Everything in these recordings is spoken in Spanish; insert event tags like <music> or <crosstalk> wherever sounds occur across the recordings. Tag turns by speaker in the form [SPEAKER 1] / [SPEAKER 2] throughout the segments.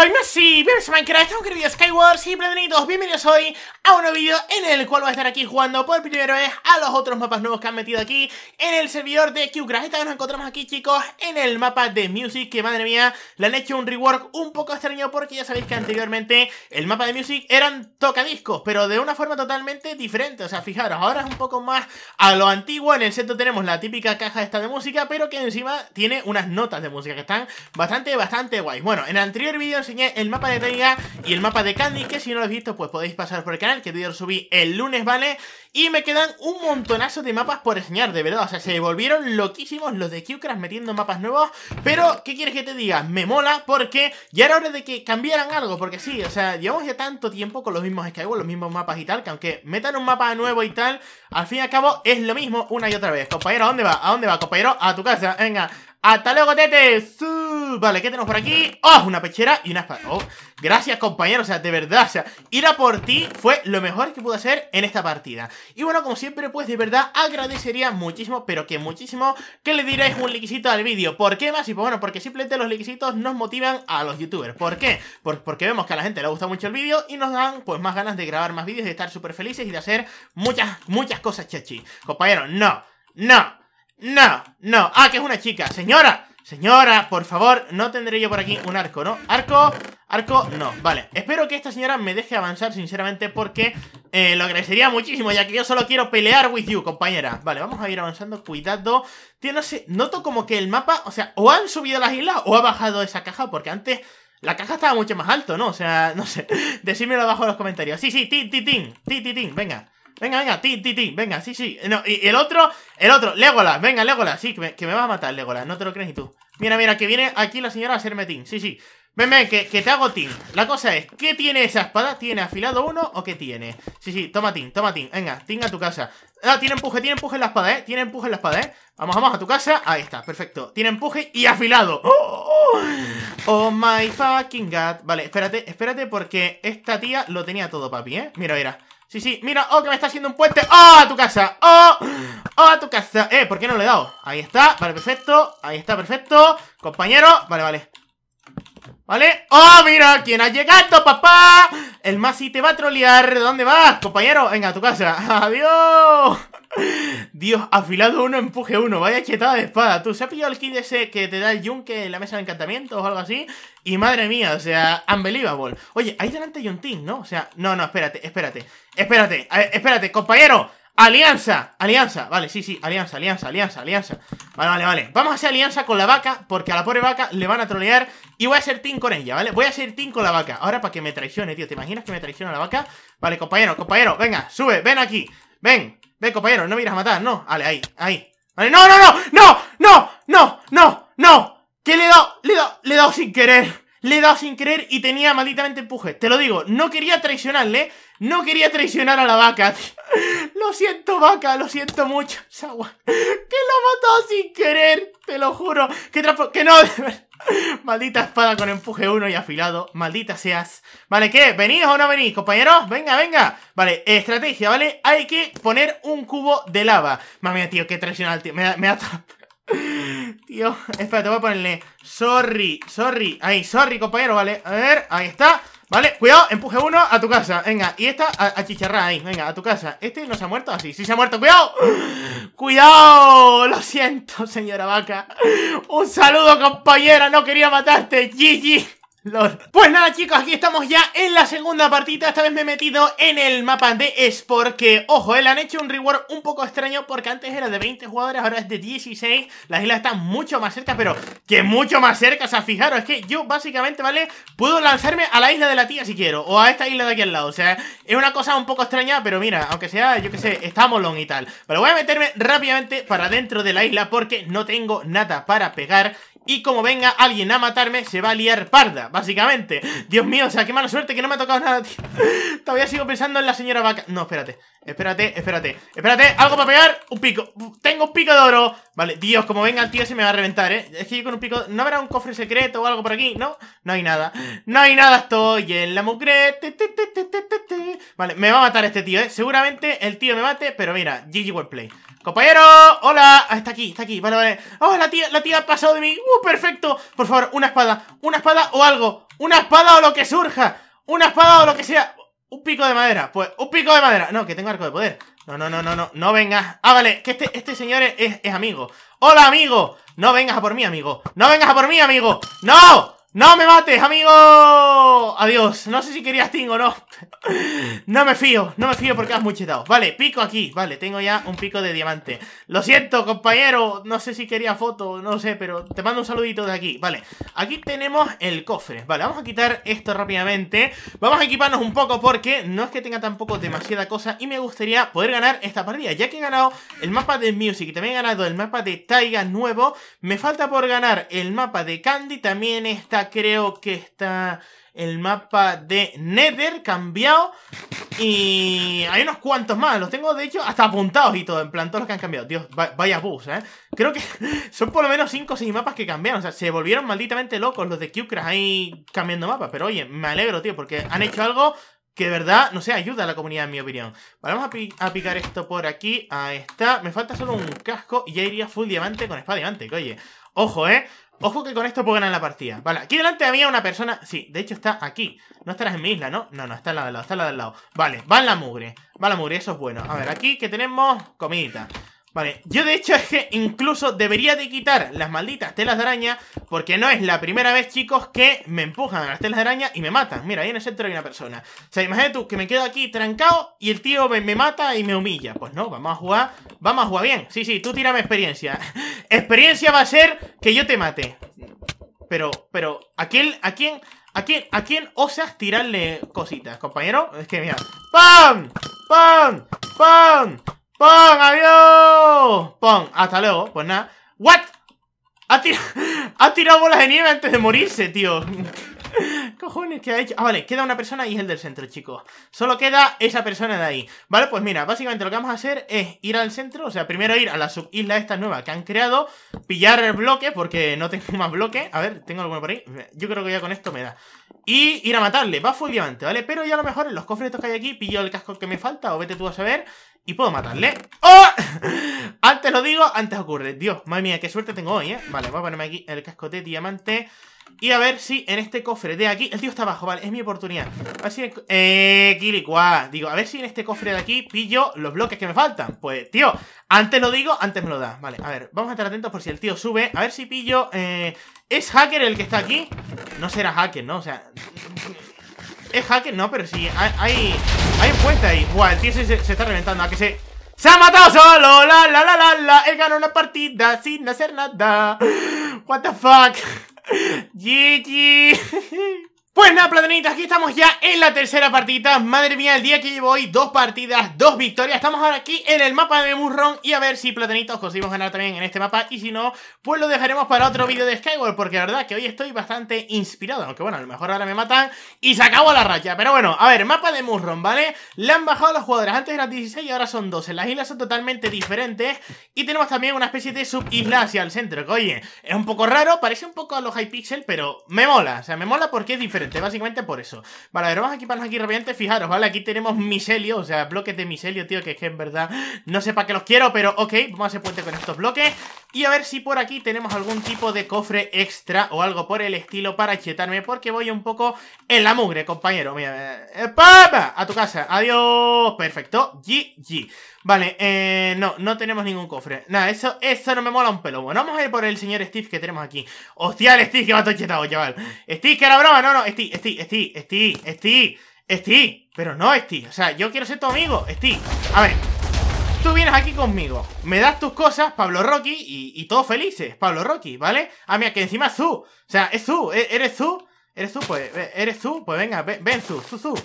[SPEAKER 1] Soy Messi, bienvenidos a Minecraft, un querido Skywars Y bienvenidos, bienvenidos hoy a un nuevo vídeo en el cual voy a estar aquí jugando por primera vez a los otros mapas nuevos que han metido aquí en el servidor de QGRA. Esta nos encontramos aquí, chicos, en el mapa de Music, que madre mía, le han hecho un rework un poco extraño porque ya sabéis que anteriormente el mapa de Music eran tocadiscos, pero de una forma totalmente diferente. O sea, fijaros, ahora es un poco más a lo antiguo. En el centro tenemos la típica caja esta de música, pero que encima tiene unas notas de música que están bastante, bastante guays. Bueno, en el anterior vídeo enseñé el mapa de Tenga y el mapa de Candy, que si no lo habéis visto, pues podéis pasar por el canal que yo subí el lunes, ¿vale? Y me quedan un montonazo de mapas por enseñar, de verdad. O sea, se volvieron loquísimos los de Qcraft metiendo mapas nuevos. Pero, ¿qué quieres que te diga? Me mola porque ya era hora de que cambiaran algo. Porque sí, o sea, llevamos ya tanto tiempo con los mismos Skyward, los mismos mapas y tal, que aunque metan un mapa nuevo y tal, al fin y al cabo es lo mismo una y otra vez. Compañero, ¿a dónde va? ¿A dónde va, compañero? A tu casa, venga. ¡Hasta luego, tete! vale, ¿qué tenemos por aquí? ¡Oh! Una pechera y una espada. Oh, gracias, compañero. O sea, de verdad, o sea, ir a por ti fue lo mejor que pude hacer en esta partida. Y bueno, como siempre, pues de verdad agradecería muchísimo, pero que muchísimo, que le diréis un likecito al vídeo. ¿Por qué más? Y pues bueno, porque simplemente los likecitos nos motivan a los youtubers. ¿Por qué? porque vemos que a la gente le gusta mucho el vídeo y nos dan, pues, más ganas de grabar más vídeos, de estar súper felices y de hacer muchas, muchas cosas, chachi. Compañero, no, no, no, no. Ah, que es una chica. Señora, Señora, por favor, no tendré yo por aquí un arco, ¿no? Arco, arco, no, vale Espero que esta señora me deje avanzar, sinceramente, porque eh, lo agradecería muchísimo Ya que yo solo quiero pelear with you, compañera Vale, vamos a ir avanzando, cuidado Tío, no sé, noto como que el mapa, o sea, o han subido las islas o ha bajado esa caja Porque antes la caja estaba mucho más alto, ¿no? O sea, no sé, <laughs> decídmelo abajo en los comentarios Sí, sí, ti, ti ti, ti, ti, venga Venga, venga, ti, ti, ti, venga, sí, sí no, y, el otro, el otro, Legolas, venga, Legolas Sí, que me, va vas a matar, Legolas, no te lo crees ni tú Mira, mira, que viene aquí la señora a hacerme team Sí, sí, ven, ven, que, te hago team La cosa es, ¿qué tiene esa espada? ¿Tiene afilado uno o qué tiene? Sí, sí, toma team, toma team, venga, tin a tu casa Ah, tiene empuje, tiene empuje en la espada, eh Tiene empuje en la espada, eh Vamos, vamos a tu casa, ahí está, perfecto Tiene empuje y afilado ¡Oh! Oh my fucking god Vale, espérate, espérate porque esta tía lo tenía todo, papi, eh Mira, mira Sí, sí, mira, oh, que me está haciendo un puente Oh, a tu casa, oh, ¡Oh a tu casa, eh, ¿por qué no le he dado? Ahí está, vale, perfecto, ahí está, perfecto Compañero, vale, vale ¿Vale? ¡Oh, mira! ¿Quién ha llegado, papá? El Masi te va a trolear ¿Dónde vas, compañero? Venga, a tu casa <laughs> ¡Adiós! Dios, afilado uno, empuje uno. Vaya quietada de espada. Tú, se ha pillado el kit ese que te da el yunque en la mesa de encantamientos o algo así. Y madre mía, o sea, unbelievable. Oye, ahí delante hay un team, ¿no? O sea, no, no, espérate, espérate. Espérate, espérate, compañero. Alianza, alianza, vale, sí, sí, alianza, alianza, alianza, alianza Vale, vale, vale, vamos a hacer alianza con la vaca Porque a la pobre vaca le van a trolear Y voy a hacer team con ella, ¿vale? Voy a hacer team con la vaca Ahora para que me traicione, tío, ¿te imaginas que me traiciona la vaca? Vale, compañero, compañero, venga, sube, ven aquí Ven, Ve, compañero, no me irás a matar, no. Vale, ahí, ahí. Vale, no, no, no, no, no, no, no, no. ¿Qué le he dado? Le he dado, le he dado sin querer. Le he dado sin querer y tenía malditamente empuje. Te lo digo, no quería traicionarle. No quería traicionar a la vaca, tío. Lo siento, vaca, lo siento mucho. Sawa, que lo mató sin querer, te lo juro. Que, que no, <laughs> Maldita espada con empuje 1 y afilado. Maldita seas. Vale, ¿qué? ¿Venís o no venís, compañeros? Venga, venga. Vale, estrategia, ¿vale? Hay que poner un cubo de lava. Mami, tío, qué traicional, tío. Me ha Me Tío, espérate, voy a ponerle Sorry, sorry, ahí, sorry compañero, vale A ver, ahí está, vale Cuidado, empuje uno a tu casa, venga Y esta a, a ahí, venga, a tu casa Este no se ha muerto así, sí se ha muerto, cuidado Cuidado, lo siento Señora vaca Un saludo compañera, no quería matarte GG pues nada chicos, aquí estamos ya en la segunda partida Esta vez me he metido en el mapa de Sport Que, ojo, eh, le han hecho un reward un poco extraño Porque antes era de 20 jugadores, ahora es de 16 Las islas están mucho más cerca, pero que mucho más cerca O sea, fijaros, es que yo básicamente, ¿vale? Puedo lanzarme a la isla de la tía si quiero O a esta isla de aquí al lado, o sea, es una cosa un poco extraña Pero mira, aunque sea, yo que sé, estamos molón y tal Pero voy a meterme rápidamente para dentro de la isla Porque no tengo nada para pegar y como venga alguien a matarme, se va a liar parda, básicamente. Dios mío, o sea, qué mala suerte que no me ha tocado nada, tío. <laughs> Todavía sigo pensando en la señora vaca. No, espérate. Espérate, espérate, espérate, algo para pegar Un pico, tengo un pico de oro Vale, Dios, como venga el tío se me va a reventar, eh Es que yo con un pico, ¿no habrá un cofre secreto o algo por aquí? No, no hay nada No hay nada, estoy en la mugre Vale, me va a matar este tío, eh Seguramente el tío me mate, pero mira, GG Worldplay Compañero, hola, ah, está aquí, está aquí, vale, vale Oh, la tía, la tía ha pasado de mí, uh, perfecto Por favor, una espada, una espada o algo Una espada o lo que surja Una espada o lo que sea un pico de madera, pues, un pico de madera No, que tengo arco de poder No, no, no, no, no, no vengas Ah, vale, que este, este señor es, es, amigo ¡Hola, amigo! No vengas a por mí, amigo No vengas a por mí, amigo ¡No! ¡No me mates, amigo! Adiós. No sé si querías Ting o no. <laughs> no me fío, no me fío porque has muchetado, Vale, pico aquí. Vale, tengo ya un pico de diamante. Lo siento, compañero. No sé si quería foto, no sé, pero te mando un saludito de aquí. Vale, aquí tenemos el cofre. Vale, vamos a quitar esto rápidamente. Vamos a equiparnos un poco porque no es que tenga tampoco demasiada cosa y me gustaría poder ganar esta partida. Ya que he ganado el mapa de Music y también he ganado el mapa de Taiga nuevo, me falta por ganar el mapa de Candy. También está creo que está el mapa de Nether cambiado. Y hay unos cuantos más. Los tengo, de hecho, hasta apuntados y todo. En plan, todos los que han cambiado. Dios, vaya bus, ¿eh? Creo que <laughs> son por lo menos 5 o 6 mapas que cambiaron. O sea, se volvieron malditamente locos los de Q-Crash ahí cambiando mapas. Pero oye, me alegro, tío, porque han hecho algo que de verdad, no sé, ayuda a la comunidad, en mi opinión. Vale, vamos a, picar esto por aquí. Ahí está. Me falta solo un casco y ya iría full diamante con espada diamante, que oye. Ojo, ¿eh? Ojo que con esto puedo ganar la partida. Vale, aquí delante había una persona... Sí, de hecho está aquí. No estarás en mi isla, ¿no? No, no, está al lado del lado, está al lado lado. Vale, va en la mugre. Va la mugre, eso es bueno. A ver, aquí que tenemos comidita. Vale, yo de hecho es que incluso debería de quitar las malditas telas de araña Porque no es la primera vez, chicos, que me empujan a las telas de araña y me matan Mira, ahí en el centro hay una persona O sea, imagínate tú que me quedo aquí trancado y el tío me, me mata y me humilla Pues no, vamos a jugar, vamos a jugar bien Sí, sí, tú tírame experiencia <laughs> Experiencia va a ser que yo te mate. Pero, pero, ¿a quién, a quién, a quién, a osas tirarle cositas, compañero? Es que mira. ¡Pam! ¡Pam! ¡Pam! ¡Pam! ¡Adiós! ¡Pam! Hasta luego. Pues nada. ¿What? Ha tirado, <laughs> ha tirado bolas de nieve antes de morirse, tío. <laughs> Cojones, que ha hecho? Ah, vale, queda una persona y es el del centro, chicos. Solo queda esa persona de ahí. Vale, pues mira, básicamente lo que vamos a hacer es ir al centro, o sea, primero ir a la subisla esta nueva que han creado, pillar el bloque, porque no tengo más bloque. A ver, tengo alguno por ahí. Yo creo que ya con esto me da. Y ir a matarle, va full diamante, ¿vale? Pero ya a lo mejor en los cofres estos que hay aquí pillo el casco que me falta, o vete tú a saber. ¿Y puedo matarle? ¡Oh! <laughs> antes lo digo, antes ocurre. Dios, madre mía, qué suerte tengo hoy, ¿eh? Vale, voy a ponerme aquí el casco de diamante. Y a ver si en este cofre de aquí... El tío está abajo, vale, es mi oportunidad. A ver si... Eh, Digo, a ver si en este cofre de aquí pillo los bloques que me faltan. Pues, tío, antes lo digo, antes me lo da. Vale, a ver, vamos a estar atentos por si el tío sube. A ver si pillo... Eh, ¿Es hacker el que está aquí? No será hacker, ¿no? O sea... Es hacker, no, pero sí. Hay, hay, un puente ahí. Buah, el tío se, está reventando. A que se. ¡Se ha matado solo! ¡La, la, la, la, la! Él ganó una partida sin hacer nada. ¿What the fuck? GG. <laughs> <laughs> Pues nada, platanitas, aquí estamos ya en la tercera partida Madre mía, el día que llevo hoy, dos partidas, dos victorias Estamos ahora aquí en el mapa de Murron Y a ver si, platanitos, conseguimos ganar también en este mapa Y si no, pues lo dejaremos para otro vídeo de Skyward Porque la verdad que hoy estoy bastante inspirado Aunque bueno, a lo mejor ahora me matan y se acabó la racha Pero bueno, a ver, mapa de Murron, ¿vale? Le han bajado a los jugadores, antes eran 16 y ahora son 12 Las islas son totalmente diferentes Y tenemos también una especie de subisla hacia el centro Que oye, es un poco raro, parece un poco a los Hypixel Pero me mola, o sea, me mola porque es diferente básicamente por eso. Vale, a ver, vamos a equiparnos aquí rápidamente. Fijaros, ¿vale? Aquí tenemos miselio o sea, bloques de miselio, tío, que es que en verdad no sé para qué los quiero, pero ok, vamos a hacer puente con estos bloques. Y a ver si por aquí tenemos algún tipo de cofre extra o algo por el estilo para chetarme, porque voy un poco en la mugre, compañero. Mira, eh, eh, A tu casa, adiós. Perfecto, GG. Vale, eh, no, no tenemos ningún cofre. Nada, eso, eso no me mola un pelo. Bueno, vamos a ir por el señor Steve que tenemos aquí. Hostia, el Steve que va todo chetado, chaval. Steve, que era broma. No, no, Steve, Steve, Steve, Steve, Steve, Steve. Pero no, Steve. O sea, yo quiero ser tu amigo, Steve. A ver vienes aquí conmigo, me das tus cosas, Pablo Rocky, y, y todos felices, Pablo Rocky, ¿vale? Ah, mira, que encima es su O sea, es su, e, eres su eres su, pues, e, eres tú pues venga, ven, Su, su, su,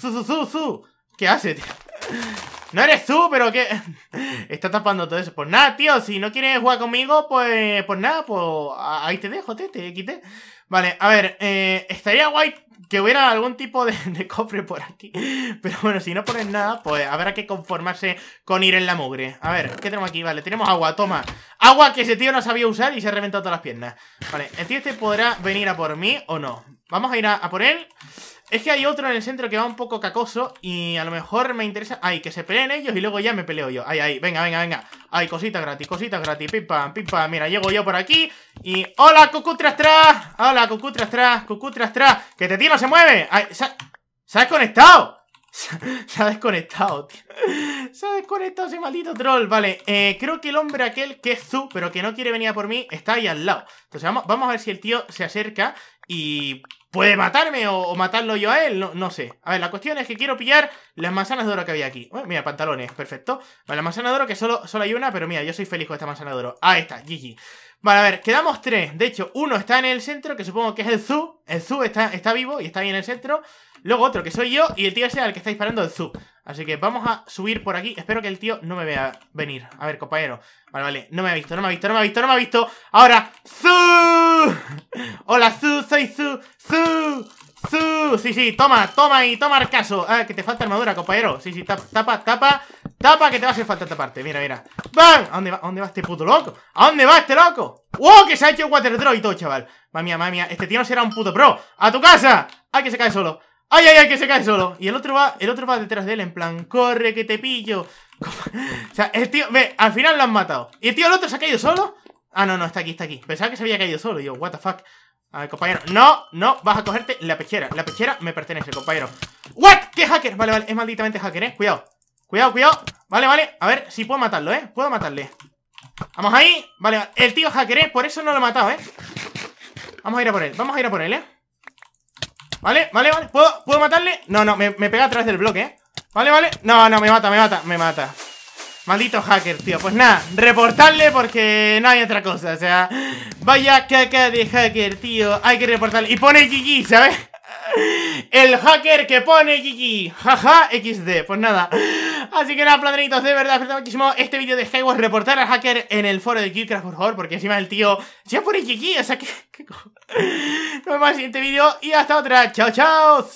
[SPEAKER 1] su, su, su su ¿Qué hace, tío? <laughs> No eres tú, pero que... <laughs> Está tapando todo eso. Pues nada, tío, si no quieres jugar conmigo, pues, pues nada, pues ahí te dejo, te, te quité. Vale, a ver, eh, estaría guay que hubiera algún tipo de, cofre por aquí. Pero bueno, si no ponen nada, pues habrá que conformarse con ir en la mugre. A ver, ¿qué tenemos aquí? Vale, tenemos agua, toma. Agua que ese tío no sabía usar y se ha reventado todas las piernas. Vale, el tío este podrá venir a por mí o no. Vamos a ir a por él. Es que hay otro en el centro que va un poco cacoso y a lo mejor me interesa... Ay, que se peleen ellos y luego ya me peleo yo. Ay, ay, venga, venga, venga. Ay, cositas gratis, cosita gratis. Pim, pipa. Mira, llego yo por aquí y... ¡Hola, cucutras tras! ¡Hola, cucutras tras! tras! ¡Que te este tiro, se mueve! Ay, se, ha... ¡Se ha desconectado! <laughs> se ha desconectado, tío. Se ha desconectado ese maldito troll. Vale, eh, creo que el hombre aquel que es tú pero que no quiere venir a por mí, está ahí al lado. Entonces vamos, vamos a ver si el tío se acerca y puede matarme o, matarlo yo a él, no, no, sé. A ver, la cuestión es que quiero pillar las manzanas de oro que había aquí. mira, pantalones, perfecto. Vale, la manzana de oro que solo, solo hay una, pero mira, yo soy feliz con esta manzana de oro. Ahí está, GG. Vale, a ver, quedamos tres. De hecho, uno está en el centro, que supongo que es el Zoo. El Zoo está, está vivo y está ahí en el centro. Luego otro, que soy yo, y el tío ese el que está disparando el Zoo. Así que vamos a subir por aquí. Espero que el tío no me vea venir. A ver, compañero. Vale, vale. No me ha visto, no me ha visto, no me ha visto, no me ha visto. Ahora, Zu. Hola, Zu, soy Zu. Zu. Sí, sí, toma, toma y toma el caso. Ah, que te falta armadura, compañero. Sí, sí, tapa, tapa, tapa. Tapa que te va a hacer falta esta parte. Mira, mira. ¡Bam! ¿A dónde va, ¿A dónde va este puto loco? ¿A dónde va este loco? ¡Wow! Que se ha hecho water todo, chaval. Mamia, mamia. Este tío no será un puto pro. ¡A tu casa! ¡Ay, que se cae solo! ¡Ay, ay, ay! Que se cae solo. Y el otro va, el otro va detrás de él en plan, corre, que te pillo. <laughs> o sea, el tío, ve, al final lo han matado. Y el tío, el otro se ha caído solo. Ah, no, no, está aquí, está aquí. Pensaba que se había caído solo. yo, what the fuck. A ver, compañero. No, no, vas a cogerte la pechera. La pechera me pertenece, compañero. ¿What? ¿Qué hacker? Vale, vale, es malditamente hacker, eh. Cuidado. Cuidado, cuidado. Vale, vale. A ver si puedo matarlo, eh. Puedo matarle. Vamos ahí. Vale, vale. El tío hacker, eh. Por eso no lo he matado, eh. Vamos a ir a por él. Vamos a ir a por él, eh. Vale, vale, vale ¿Puedo, ¿puedo matarle? No, no, me, me pega a través del bloque, ¿eh? Vale, vale No, no, me mata, me mata, me mata Maldito hacker, tío Pues nada, reportarle porque no hay otra cosa O sea, vaya caca de hacker, tío Hay que reportarle Y pone GG, ¿sabes? El hacker que pone Kiki. Jaja, XD. Pues nada. Así que nada, planeritos, de verdad, muchísimo este vídeo de Skyward. Reportar al hacker en el foro de Killcraft, por favor, porque encima el tío ya pone Kiki. O sea que. Nos vemos en el siguiente vídeo y hasta otra. Chao, chao.